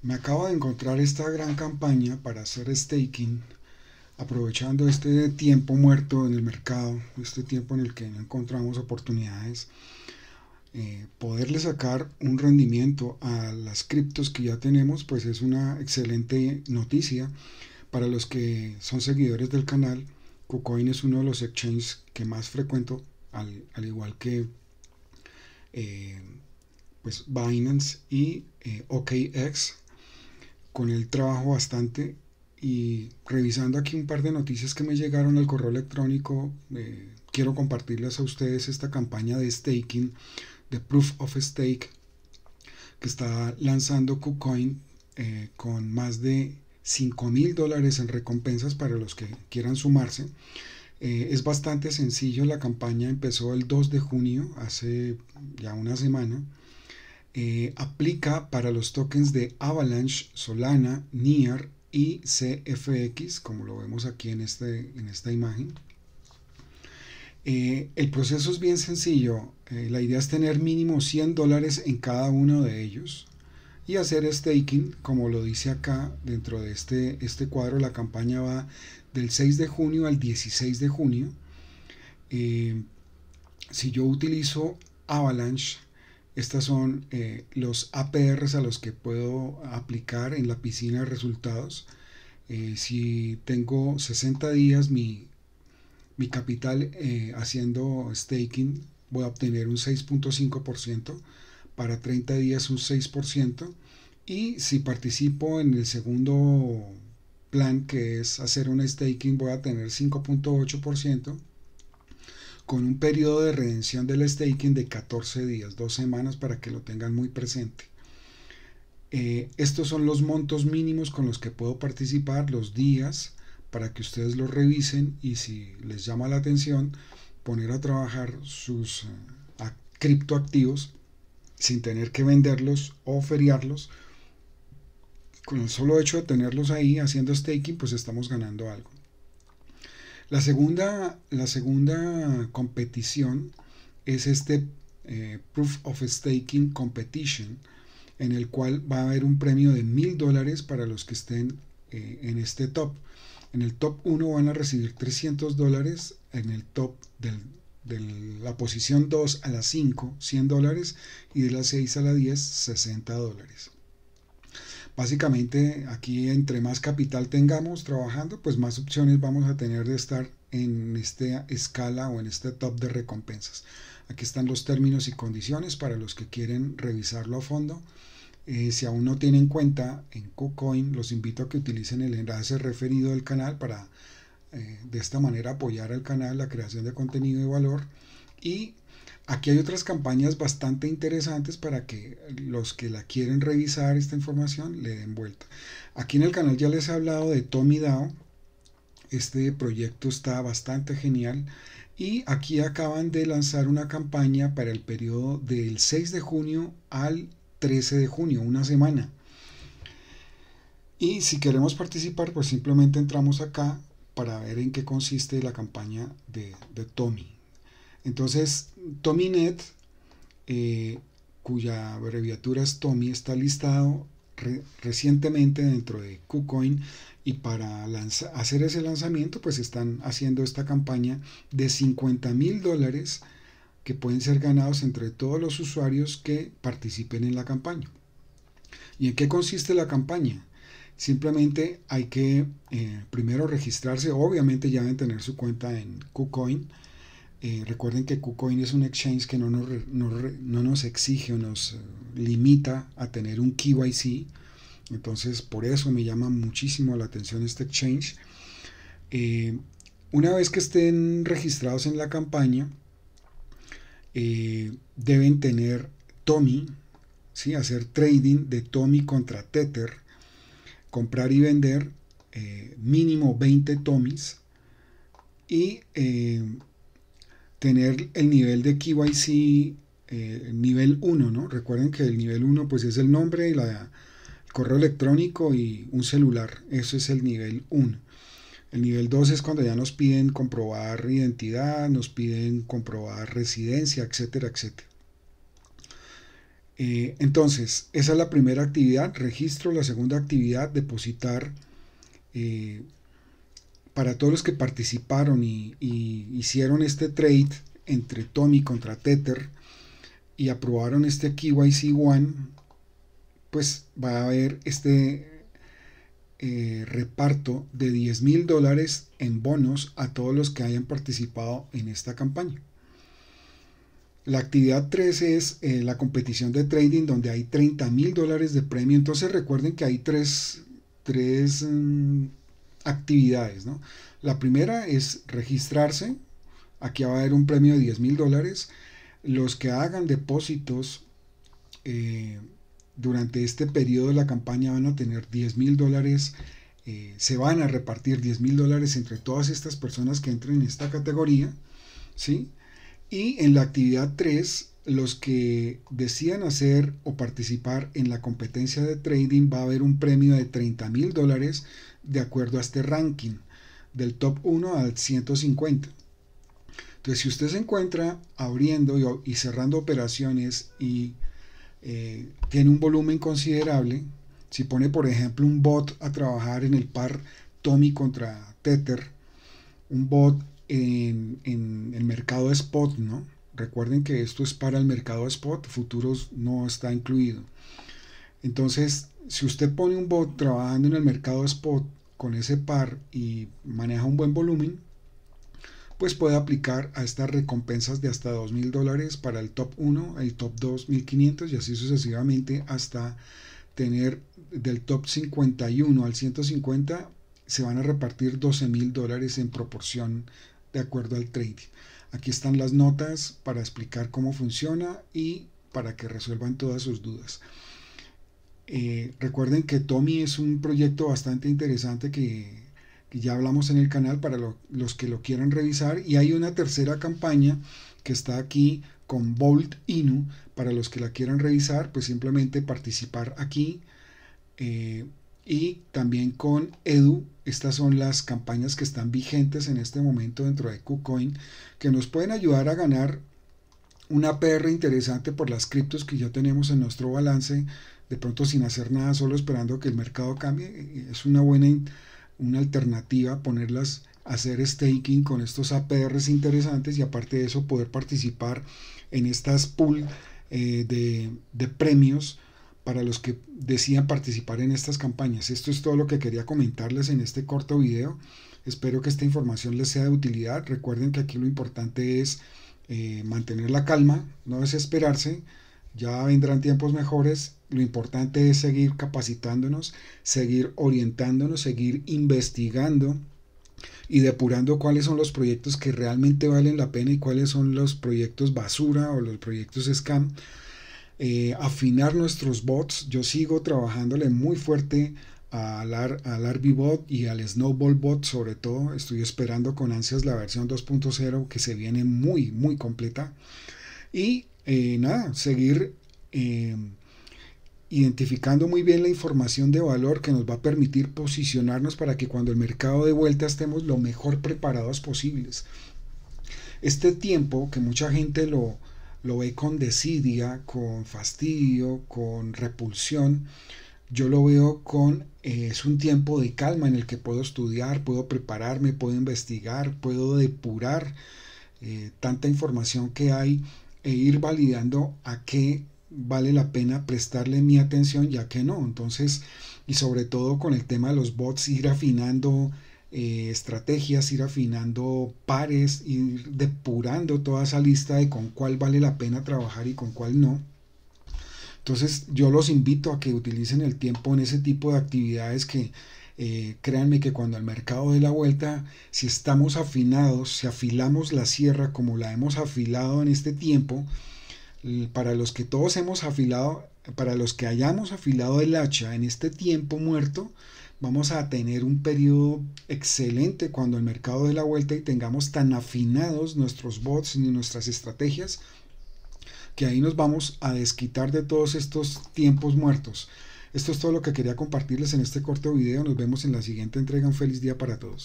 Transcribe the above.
Me acabo de encontrar esta gran campaña para hacer staking, aprovechando este tiempo muerto en el mercado, este tiempo en el que no encontramos oportunidades, eh, poderle sacar un rendimiento a las criptos que ya tenemos, pues es una excelente noticia para los que son seguidores del canal. KuCoin es uno de los exchanges que más frecuento, al, igual que eh, pues Binance y eh, OKX, con él trabajo bastante y revisando aquí un par de noticias que me llegaron al correo electrónico, eh, quiero compartirles a ustedes esta campaña de staking, de proof of stake, que está lanzando KuCoin eh, con más de 5 mil dólares en recompensas para los que quieran sumarse. Eh, es bastante sencillo, la campaña empezó el 2 de junio, hace ya una semana. Eh, aplica para los tokens de Avalanche, Solana, Near y CFX, como lo vemos aquí en, este, en esta imagen. Eh, el proceso es bien sencillo. Eh, la idea es tener mínimo 100 dólares en cada uno de ellos y hacer staking, como lo dice acá dentro de este, este cuadro. La campaña va del 6 de junio al 16 de junio. si yo utilizo Avalanche, estas son eh, los APRs a los que puedo aplicar en la piscina de resultados. Eh, si tengo 60 días mi, capital eh, haciendo staking, voy a obtener un 6.5%, para 30 días un 6%, y si participo en el segundo plan que es hacer un staking, voy a tener 5.8% con un periodo de redención del staking de 14 días, dos semanas para que lo tengan muy presente. Eh, estos son los montos mínimos con los que puedo participar, los días, para que ustedes los revisen y si les llama la atención, poner a trabajar sus eh, criptoactivos sin tener que venderlos o feriarlos. Con el solo hecho de tenerlos ahí haciendo staking, pues estamos ganando algo. La segunda, la segunda competición es este eh, Proof of Staking Competition, en el cual va a haber un premio de 1000 dólares para los que estén eh, en este top. En el top 1 van a recibir 300 dólares, en el top de la posición 2 a la 5, 100 dólares, y de la 6 a la 10, 60 dólares. Básicamente aquí entre más capital tengamos trabajando, pues más opciones vamos a tener de estar en esta escala o en este top de recompensas. Aquí están los términos y condiciones para los que quieren revisarlo a fondo. Eh, si aún no tienen cuenta en KuCoin, los invito a que utilicen el enlace referido del canal para eh, de esta manera apoyar al canal, la creación de contenido y valor y Aquí hay otras campañas bastante interesantes para que los que la quieren revisar esta información le den vuelta. Aquí en el canal ya les he hablado de Tommy Dow. Este proyecto está bastante genial. Y aquí acaban de lanzar una campaña para el periodo del 6 de junio al 13 de junio, una semana. Y si queremos participar, pues simplemente entramos acá para ver en qué consiste la campaña de, de Tommy. Entonces, TommyNet, eh, cuya abreviatura es Tommy, está listado recientemente dentro de KuCoin y para hacer ese lanzamiento, pues están haciendo esta campaña de 50 mil dólares que pueden ser ganados entre todos los usuarios que participen en la campaña. ¿Y en qué consiste la campaña? Simplemente hay que eh, primero registrarse, obviamente ya deben tener su cuenta en KuCoin eh, recuerden que KuCoin es un exchange que no nos, exige o nos eh, limita a tener un KYC. Entonces, por eso me llama muchísimo la atención este exchange. Eh, una vez que estén registrados en la campaña, deben tener Tommy, hacer trading de Tommy contra Tether, comprar y vender mínimo 20 Tommys y tener el nivel de KYC eh, nivel 1, ¿no? Recuerden que el nivel 1 pues es el nombre, el correo electrónico y un celular. Eso es el nivel 1. El nivel 2 es cuando ya nos piden comprobar identidad, nos piden comprobar residencia, etcétera, etcétera. Eh, entonces, esa es la primera actividad, registro. La segunda actividad, depositar eh, para todos los que participaron y, hicieron este trade entre Tommy contra Tether y aprobaron este KYC One, pues va a haber este eh, reparto de 10 mil dólares en bonos a todos los que hayan participado en esta campaña. La actividad 3 es eh, la competición de trading donde hay 30 mil dólares de premio. Entonces recuerden que hay tres, tres mm, actividades. ¿no? La primera es registrarse. Aquí va a haber un premio de 10 mil dólares. Los que hagan depósitos eh, durante este periodo de la campaña van a tener 10 mil dólares. Eh, se van a repartir 10 mil dólares entre todas estas personas que entren en esta categoría. ¿sí? Y en la actividad 3, los que decían hacer o participar en la competencia de trading va a haber un premio de 30 mil dólares de acuerdo a este ranking, del top 1 al 150. Entonces, si usted se encuentra abriendo y, cerrando operaciones y eh, tiene un volumen considerable, si pone, por ejemplo, un bot a trabajar en el par Tommy contra Tether, un bot en, en el mercado spot, ¿no? Recuerden que esto es para el mercado spot, futuros no está incluido. Entonces, si usted pone un bot trabajando en el mercado spot con ese par y maneja un buen volumen, pues puede aplicar a estas recompensas de hasta 2.000 dólares para el top 1, el top 2, 1.500 y así sucesivamente hasta tener del top 51 al 150 se van a repartir 12.000 dólares en proporción de acuerdo al trading. Aquí están las notas para explicar cómo funciona y para que resuelvan todas sus dudas. Eh, recuerden que Tommy es un proyecto bastante interesante que, ya hablamos en el canal para los que lo quieran revisar. Y hay una tercera campaña que está aquí con Bolt Inu. Para los que la quieran revisar, pues simplemente participar aquí. Eh, y también con Edu. Estas son las campañas que están vigentes en este momento dentro de KuCoin que nos pueden ayudar a ganar una perra interesante por las criptos que ya tenemos en nuestro balance de pronto sin hacer nada, solo esperando que el mercado cambie. Es una buena una alternativa ponerlas, hacer staking con estos APRs interesantes y aparte de eso poder participar en estas pool eh, de, premios para los que decían participar en estas campañas. Esto es todo lo que quería comentarles en este corto video. Espero que esta información les sea de utilidad. Recuerden que aquí lo importante es eh, mantener la calma, no desesperarse ya vendrán tiempos mejores. Lo importante es seguir capacitándonos, seguir orientándonos, seguir investigando y depurando cuáles son los proyectos que realmente valen la pena y cuáles son los proyectos basura o los proyectos scam. Eh, afinar nuestros bots. Yo sigo trabajándole muy fuerte al, al Bot y al Snowball Bot sobre todo. Estoy esperando con ansias la versión 2.0 que se viene muy, muy completa. Y eh, nada, seguir eh, identificando muy bien la información de valor que nos va a permitir posicionarnos para que cuando el mercado de vuelta estemos lo mejor preparados posibles. Este tiempo que mucha gente lo, lo ve con desidia, con fastidio, con repulsión, yo lo veo con eh, es un tiempo de calma en el que puedo estudiar, puedo prepararme, puedo investigar, puedo depurar tanta información que hay e ir validando a qué vale la pena prestarle mi atención ya que no. Entonces, y sobre todo con el tema de los bots, ir afinando eh, estrategias, ir afinando pares, ir depurando toda esa lista de con cuál vale la pena trabajar y con cuál no. Entonces, yo los invito a que utilicen el tiempo en ese tipo de actividades que eh, créanme que cuando el mercado dé la vuelta, si estamos afinados, si afilamos la sierra como la hemos afilado en este tiempo, para los que todos hemos afilado, para los que hayamos afilado el hacha en este tiempo muerto, vamos a tener un periodo excelente cuando el mercado dé la vuelta y tengamos tan afinados nuestros bots y nuestras estrategias que ahí nos vamos a desquitar de todos estos tiempos muertos. Esto es todo lo que quería compartirles en este corto video. Nos vemos en la siguiente entrega. Un feliz día para todos.